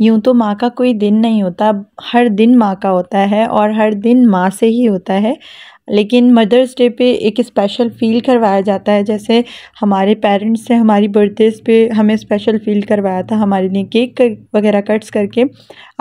यूं तो माँ का कोई दिन नहीं होता हर दिन माँ का होता है और हर दिन माँ से ही होता है लेकिन मदर्स डे पे एक स्पेशल फ़ील करवाया जाता है जैसे हमारे पेरेंट्स ने हमारी बर्थडेज़ पे हमें स्पेशल फ़ील करवाया था हमारे लिए केक कर, वगैरह कट्स करके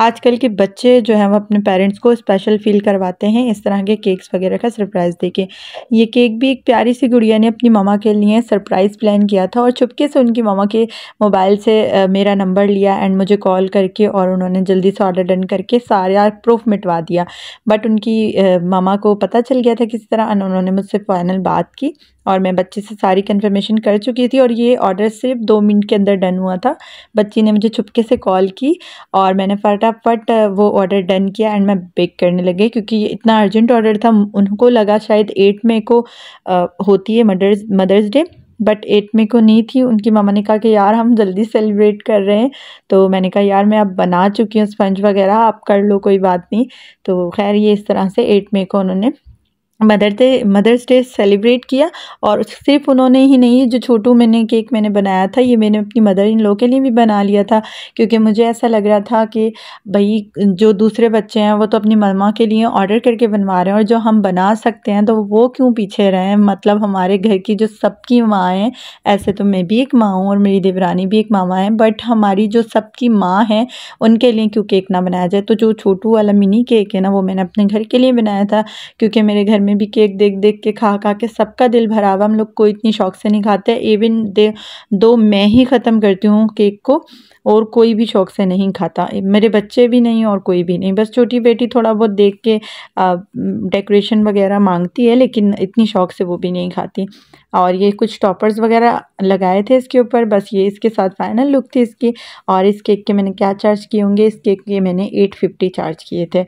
आजकल के बच्चे जो हैं वो अपने पेरेंट्स को स्पेशल फ़ील करवाते हैं इस तरह के केक्स वगैरह का सरप्राइज़ दे के ये केक भी एक प्यारी सी गुड़िया ने अपनी मामा के लिए सरप्राइज़ प्लान किया था और चुपके से उनकी मामा के मोबाइल से मेरा नंबर लिया एंड मुझे कॉल करके और उन्होंने जल्दी से ऑर्डर डन करके सारे प्रूफ मिटवा दिया बट उनकी मामा को पता चल गया गया था किसी तरह उन्होंने मुझसे फाइनल बात की और मैं बच्चे से सारी कन्फर्मेशन कर चुकी थी और ये ऑर्डर सिर्फ दो मिनट के अंदर डन हुआ था बच्ची ने मुझे छुपके से कॉल की और मैंने फटाफट वो ऑर्डर डन किया एंड मैं बेक करने लगे क्योंकि ये इतना अर्जेंट ऑर्डर था उनको लगा शायद एट मे को आ, होती है mother's mother's day but eight May को नहीं थी उनकी मामा ने कहा कि यार हम जल्दी सेलिब्रेट कर रहे हैं तो मैंने कहा यार मैं अब बना चुकी हूँ स्पंज वगैरह आप कर लो कोई बात नहीं तो खैर ये इस तरह से एट मे को उन्होंने mother day mother's day celebrate किया और सिर्फ उन्होंने ही नहीं जो छोटू मैंने केक मैंने बनाया था ये मैंने अपनी मदर इन लॉ के लिए भी बना लिया था क्योंकि मुझे ऐसा लग रहा था कि भाई जो दूसरे बच्चे हैं वो तो अपनी मम्मा के लिए ऑर्डर करके बनवा रहे हैं और जो हम बना सकते हैं तो वो क्यों पीछे रहें मतलब हमारे घर की जो सबकी माँ हैं ऐसे तो मैं भी एक माँ हूँ और मेरी देवरानी भी एक मामा है बट हमारी जो सबकी माँ हैं उनके लिए क्यों केक ना बनाया जाए तो जो छोटू वाला मिनी केक है ना वो मैंने अपने घर के लिए बनाया था क्योंकि मेरे घर में भी केक देख देख के खा खा के सबका दिल भरा हुआ हम लोग को इतनी शौक से नहीं खाते इवन दे दो मैं ही ख़त्म करती हूँ केक को और कोई भी शौक से नहीं खाता मेरे बच्चे भी नहीं और कोई भी नहीं बस छोटी बेटी थोड़ा बहुत देख के डेकोरेशन वगैरह मांगती है लेकिन इतनी शौक से वो भी नहीं खाती और ये कुछ टॉपर्स वगैरह लगाए थे इसके ऊपर बस ये इसके साथ फाइनल लुक थी इसकी और इस केक के मैंने क्या चार्ज किए होंगे इस केक के मैंने एट फिफ्टी चार्ज किए थे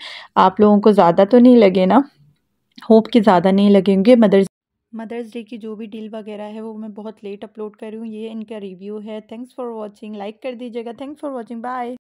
आप लोगों को ज़्यादा तो नहीं लगे ना होप के ज़्यादा नहीं लगेंगे मदर्स मदर्स डे की जो भी डील वगैरह है वो मैं बहुत लेट अपलोड कर रही हूँ ये इनका रिव्यू है थैंक्स फॉर वॉचिंग लाइक कर दीजिएगा थैंक्स फॉर वॉचिंग बाय